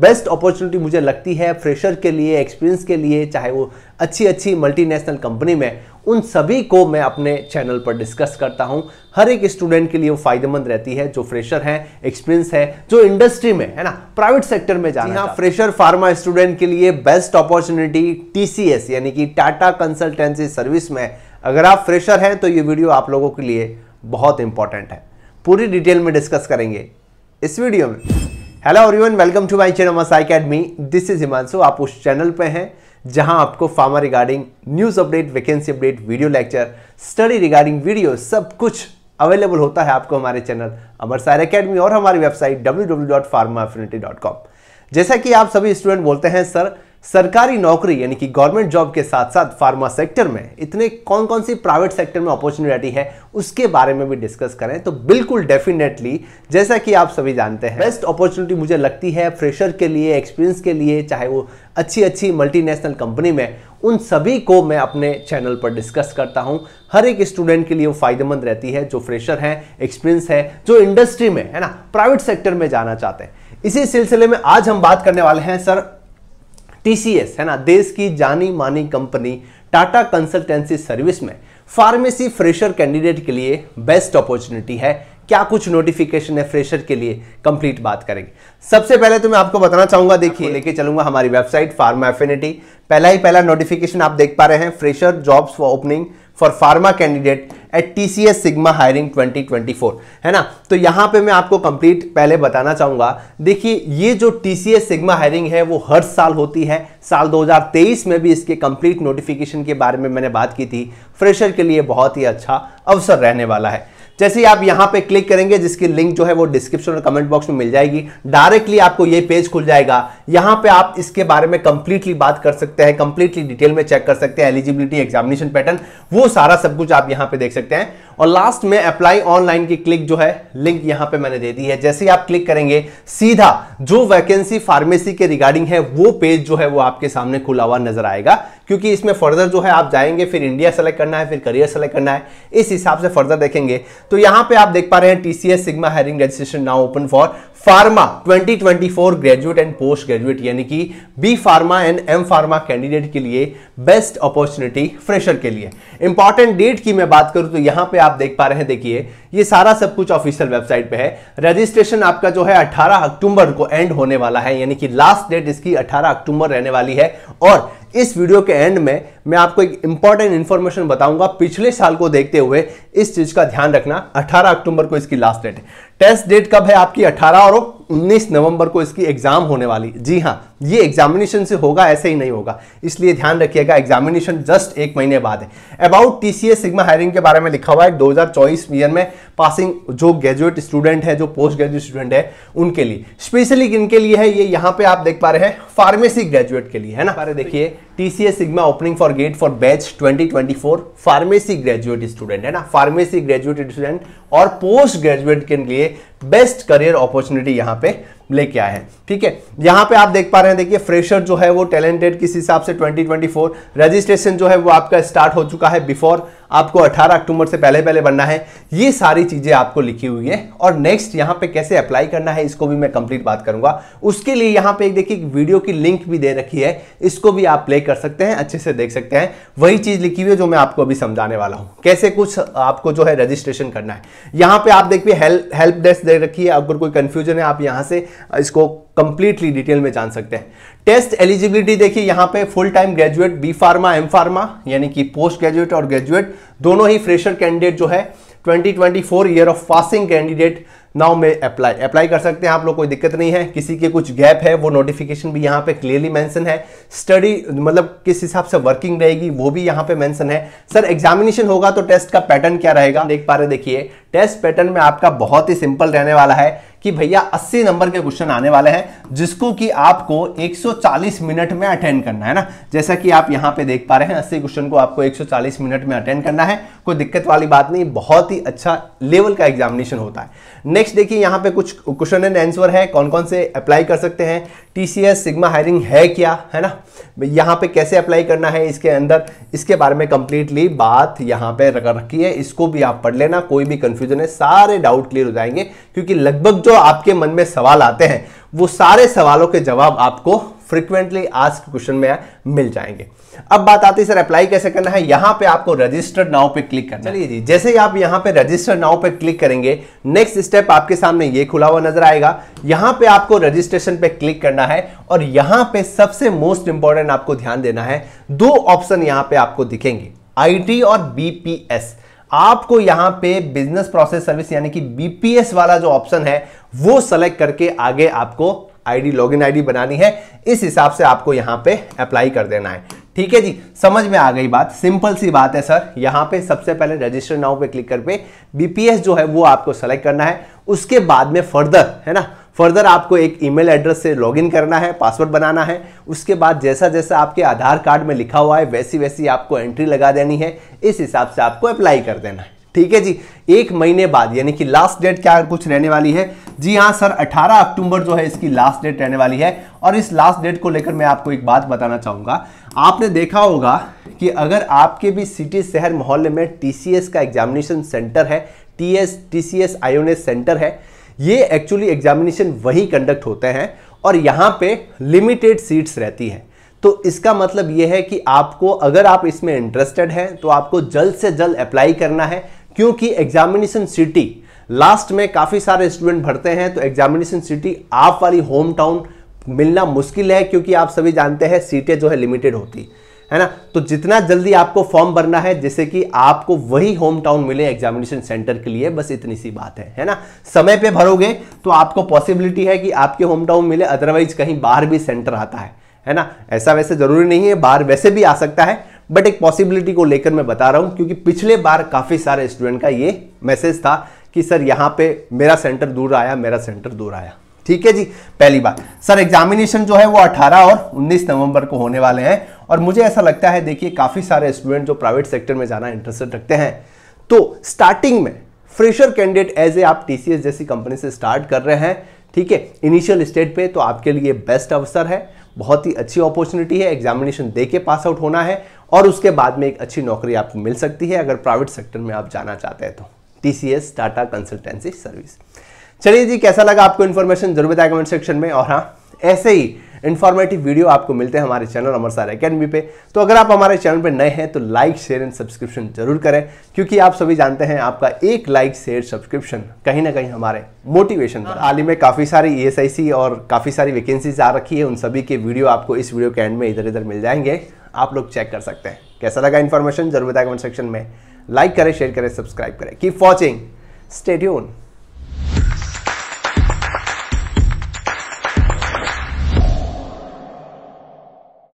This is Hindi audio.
बेस्ट अपॉर्चुनिटी मुझे लगती है फ्रेशर के लिए एक्सपीरियंस के लिए चाहे वो अच्छी अच्छी मल्टीनेशनल कंपनी में उन सभी को मैं अपने चैनल पर डिस्कस करता हूँ हर एक स्टूडेंट के लिए वो फायदेमंद रहती है जो फ्रेशर है एक्सपीरियंस है जो इंडस्ट्री में है ना प्राइवेट सेक्टर में जाना जाए फ्रेशर फार्मा स्टूडेंट के लिए बेस्ट अपॉर्चुनिटी टीसीएस यानी कि टाटा कंसल्टेंसी सर्विस में अगर आप फ्रेशर हैं तो ये वीडियो आप लोगों के लिए बहुत इंपॉर्टेंट है पूरी डिटेल में डिस्कस करेंगे इस वीडियो में hello everyone welcome to my channel Masai academy this is Himanshu आप उस चैनल पे हैं जहां आपको pharma regarding news update vacancy update video lecture study regarding video सब कुछ अवेलेबल होता है आपको हमारे चैनल अमर सायर अकेडमी और हमारी वेबसाइट डब्ल्यू जैसा कि आप सभी स्टूडेंट बोलते हैं सर सरकारी नौकरी यानी कि गवर्नमेंट जॉब के साथ साथ फार्मा सेक्टर में इतने कौन कौन सी प्राइवेट सेक्टर में अपॉर्चुनिटी है उसके बारे में भी डिस्कस करें तो बिल्कुल डेफिनेटली जैसा कि आप सभी जानते हैं बेस्ट अपॉर्चुनिटी मुझे लगती है फ्रेशर के लिए एक्सपीरियंस के लिए चाहे वो अच्छी अच्छी मल्टीनेशनल कंपनी में उन सभी को मैं अपने चैनल पर डिस्कस करता हूं हर एक स्टूडेंट के लिए वो फायदेमंद रहती है जो फ्रेशर है एक्सपीरियंस है जो इंडस्ट्री में है ना प्राइवेट सेक्टर में जाना चाहते हैं इसी सिलसिले में आज हम बात करने वाले हैं सर टीसीएस है ना देश की जानी मानी कंपनी टाटा कंसल्टेंसी सर्विस में फार्मेसी फ्रेशर कैंडिडेट के लिए बेस्ट अपॉर्चुनिटी है क्या कुछ नोटिफिकेशन है फ्रेशर के लिए कंप्लीट बात करेंगे सबसे पहले तो मैं आपको बताना चाहूंगा देखिए लेके चलूंगा हमारी वेबसाइट फार्मा एफिनिटी पहला ही पहला नोटिफिकेशन आप देख पा रहे हैं fresher jobs for opening for pharma candidate at T C S sigma hiring 2024 है ना तो यहाँ पे मैं आपको कंप्लीट पहले बताना चाहूँगा देखिए ये जो T C S sigma hiring है वो हर साल होती है साल 2023 में भी इसके कंप्लीट नोटिफिकेशन के बारे में मैंने बात की थी फ्रेशर के लिए बहुत ही अच्छा अवसर रहने वाला है जैसे ही आप यहां पे क्लिक करेंगे जिसकी लिंक जो है वो डिस्क्रिप्शन और कमेंट बॉक्स में मिल जाएगी डायरेक्टली आपको ये पेज खुल जाएगा यहां पे आप इसके बारे में कंप्लीटली बात कर सकते हैं कंप्लीटली डिटेल में चेक कर सकते हैं एलिजिबिलिटी एग्जामिनेशन पैटर्न वो सारा सब कुछ आप यहां पे देख सकते हैं और लास्ट में अप्लाई ऑनलाइन की क्लिक जो है लिंक यहां पर मैंने दे दी है जैसे ही आप क्लिक करेंगे सीधा जो वैकेंसी फार्मेसी के रिगार्डिंग है वो पेज जो है वो आपके सामने खुला हुआ नजर आएगा क्योंकि इसमें फर्दर जो है आप जाएंगे फिर इंडिया सेलेक्ट करना है फिर करियर सेलेक्ट करना है इस हिसाब से फर्दर देखेंगे तो यहां पे आप देख पा रहे हैं TCS sigma hiring registration now open for pharma 2024 graduate and post graduate यानी कि B pharma and M pharma candidate के लिए बेस्ट अपॉर्चुनिटी फ्रेशर के लिए इंपॉर्टेंट डेट की मैं बात करूं तो यहां पे आप देख पा रहे हैं देखिए ये सारा सब कुछ ऑफिशियल वेबसाइट पे है रजिस्ट्रेशन आपका जो है 18 अक्टूबर को एंड होने वाला है यानी कि लास्ट डेट इसकी 18 अक्टूबर रहने वाली है और इस वीडियो के एंड में मैं आपको एक इंपॉर्टेंट इन्फॉर्मेशन बताऊंगा पिछले साल को देखते हुए इस चीज का ध्यान रखना 18 अक्टूबर को इसकी लास्ट डेट है टेस्ट डेट कब है आपकी 18 और 19 नवंबर को इसकी एग्जाम होने वाली जी हाँ ये एग्जामिनेशन से होगा ऐसे ही नहीं होगा इसलिए ध्यान रखिएगा एग्जामिनेशन जस्ट एक महीने बाद है about T C sigma hiring के बारे में लिखा हुआ है 2024 ईयर में पासिंग जो ग्रेजुएट स्टूडेंट है जो पोस्ट ग्रेजुएट स्टूडेंट है उनके लिए स्पेशली किनके लिए है ये यहाँ पे आप देख पा रहे हैं फार्मेसी ग्रेजुएट के लिए है ना देखिए TCS sigma opening for gate for batch 2024 pharmacy graduate student है ना फार्मेसी ग्रेजुएट स्टूडेंट और पोस्ट ग्रेजुएट के लिए बेस्ट करियर अपॉर्चुनिटी यहां पे लेके आए हैं ठीक है यहाँ पे आप देख पा रहे हैं देखिए फ्रेशर जो है वो टैलेंटेड किस हिसाब से 2024 रजिस्ट्रेशन जो है वो आपका स्टार्ट हो चुका है बिफोर आपको 18 अक्टूबर से पहले पहले बनना है ये सारी चीज़ें आपको लिखी हुई है और नेक्स्ट यहाँ पे कैसे अप्लाई करना है इसको भी मैं कंप्लीट बात करूंगा उसके लिए यहाँ पे देखिए वीडियो की लिंक भी दे रखी है इसको भी आप प्ले कर सकते हैं अच्छे से देख सकते हैं वही चीज़ लिखी हुई है जो मैं आपको अभी समझाने वाला हूँ कैसे कुछ आपको जो है रजिस्ट्रेशन करना है यहाँ पे आप देखिए हेल्प डेस्क दे रखी है अगर कोई कंफ्यूजन है आप यहाँ से इसको कंप्लीटली डिटेल में जान सकते हैं टेस्ट एलिजिबिलिटी देखिए यहाँ पे full time graduate B pharma M pharma यानी कि पोस्ट ग्रेजुएट और ग्रेजुएट दोनों ही फ्रेशर कैंडिडेट जो है 2024 year of passing candidate now में अप्लाई अप्लाई कर सकते हैं आप लोग कोई दिक्कत नहीं है किसी के कुछ गैप है वो नोटिफिकेशन भी यहाँ पे क्लियरली मेंशन है स्टडी मतलब किस हिसाब से वर्किंग रहेगी वो भी यहाँ पे मेंशन है सर एग्जामिनेशन होगा तो टेस्ट का पैटर्न क्या रहेगा देख पा रहे देखिए टेस्ट पैटर्न में आपका बहुत ही सिंपल रहने वाला है कि भैया 80 नंबर के क्वेश्चन आने वाले हैं जिसको कि आपको 140 मिनट में अटेंड करना है ना जैसा कि आप यहां पे देख पा रहे हैं 80 क्वेश्चन को आपको 140 मिनट में अटेंड करना है कोई दिक्कत वाली बात नहीं बहुत ही अच्छा लेवल का एग्जामिनेशन होता है नेक्स्ट देखिए यहां पे कुछ क्वेश्चन एंड आंसर है कौन कौन से अप्लाई कर सकते हैं T C S sigma hiring है क्या है ना यहाँ पे कैसे अप्लाई करना है इसके अंदर इसके बारे में कंप्लीटली बात यहाँ पे रख रखी है इसको भी आप पढ़ लेना कोई भी कंफ्यूजन है सारे डाउट क्लियर हो जाएंगे क्योंकि लगभग जो आपके मन में सवाल आते हैं वो सारे सवालों के जवाब आपको फ्रिक्वेंटली आस्क क्वेश्चन में मिल जाएंगे अब बात आती है सर अप्लाई कैसे करना है यहां पे आपको रजिस्टर्ड नाउ पे क्लिक करना चलिए जी जैसे ही आप यहां पे रजिस्टर्ड नाउ पे क्लिक करेंगे नेक्स्ट स्टेप आपके सामने ये खुला हुआ नजर आएगा यहां पे आपको रजिस्ट्रेशन पे क्लिक करना है और यहां पे सबसे मोस्ट इंपॉर्टेंट आपको ध्यान देना है दो ऑप्शन यहां पर आपको दिखेंगे आई और बीपीएस आपको यहां पे बिजनेस प्रोसेस सर्विस यानी कि बीपीएस वाला जो ऑप्शन है वो सेलेक्ट करके आगे आपको आईडी लॉगिन आईडी बनानी है इस हिसाब से आपको यहाँ पे अप्लाई कर देना है ठीक है जी समझ में आ गई बात सिंपल सी बात है सर यहाँ पे सबसे पहले रजिस्टर नाउ पे क्लिक करके बीपीएस जो है वो आपको सेलेक्ट करना है उसके बाद में फर्दर है ना फर्दर आपको एक ईमेल एड्रेस से लॉगिन करना है पासवर्ड बनाना है उसके बाद जैसा जैसा आपके आधार कार्ड में लिखा हुआ है वैसी वैसी आपको एंट्री लगा देनी है इस हिसाब से आपको अप्लाई कर देना है ठीक है जी एक महीने बाद यानी कि लास्ट डेट क्या कुछ रहने वाली है जी हाँ सर 18 अक्टूबर जो है इसकी लास्ट डेट रहने वाली है और इस लास्ट डेट को लेकर मैं आपको एक बात बताना चाहूँगा आपने देखा होगा कि अगर आपके भी सिटी शहर मोहल्ले में टीसीएस का एग्जामिनेशन सेंटर है T S T C S centre है ये एक्चुअली एग्जामिनेशन वही कंडक्ट होते हैं और यहाँ पे लिमिटेड सीट्स रहती हैं तो इसका मतलब यह है कि आपको अगर आप इसमें इंटरेस्टेड हैं तो आपको जल्द से जल्द अप्लाई करना है क्योंकि एग्जामिनेशन सिटी लास्ट में काफ़ी सारे स्टूडेंट भरते हैं तो एग्जामिनेशन सिटी आप वाली होम टाउन मिलना मुश्किल है क्योंकि आप सभी जानते हैं सीटें जो है लिमिटेड होती है ना तो जितना जल्दी आपको फॉर्म भरना है जैसे कि आपको वही होम टाउन मिले एग्जामिनेशन सेंटर के लिए बस इतनी सी बात है है ना समय पे भरोगे तो आपको पॉसिबिलिटी है कि आपके होम टाउन मिले अदरवाइज कहीं बाहर भी सेंटर आता है है ना ऐसा वैसे जरूरी नहीं है बाहर वैसे भी आ सकता है बट एक पॉसिबिलिटी को लेकर मैं बता रहा हूं क्योंकि पिछले बार काफ़ी सारे स्टूडेंट का ये मैसेज था कि सर यहां पे मेरा सेंटर दूर आया मेरा सेंटर दूर आया ठीक है जी पहली बात सर एग्जामिनेशन जो है वो 18 और 19 नवंबर को होने वाले हैं और मुझे ऐसा लगता है देखिए काफ़ी सारे स्टूडेंट जो प्राइवेट सेक्टर में जाना इंटरेस्टेड रखते हैं तो स्टार्टिंग में फ्रेशर कैंडिडेट एज ए आप टी जैसी कंपनी से स्टार्ट कर रहे हैं ठीक है इनिशियल स्टेट पे तो आपके लिए बेस्ट अवसर है बहुत ही अच्छी अपॉर्चुनिटी है एग्जामिनेशन दे के पास आउट होना है और उसके बाद में एक अच्छी नौकरी आपको मिल सकती है अगर प्राइवेट सेक्टर में आप जाना चाहते हैं तो टी टाटा कंसल्टेंसी सर्विस चलिए जी कैसा लगा आपको इन्फॉर्मेशन जरूर बताया कमेंट सेक्शन में और हाँ ऐसे ही इन्फॉर्मेटिव वीडियो आपको मिलते हैं हमारे चैनल अमर सार अकेडमी पे तो अगर आप हमारे चैनल पे नए हैं तो लाइक शेयर एंड सब्सक्रिप्शन जरूर करें क्योंकि आप सभी जानते हैं आपका एक लाइक शेयर सब्सक्रिप्शन कहीं ना कहीं हमारे मोटिवेशन पर हाँ। हाल ही में काफ़ी सारी ई e और काफ़ी सारी वैकेंसीज आ रखी है उन सभी के वीडियो आपको इस वीडियो के एंड में इधर इधर मिल जाएंगे आप लोग चेक कर सकते हैं कैसा लगा इन्फॉर्मेशन जरूर बताएं कमेंट सेक्शन में लाइक करें शेयर करें सब्सक्राइब करें कीप वॉचिंग स्टेट्यून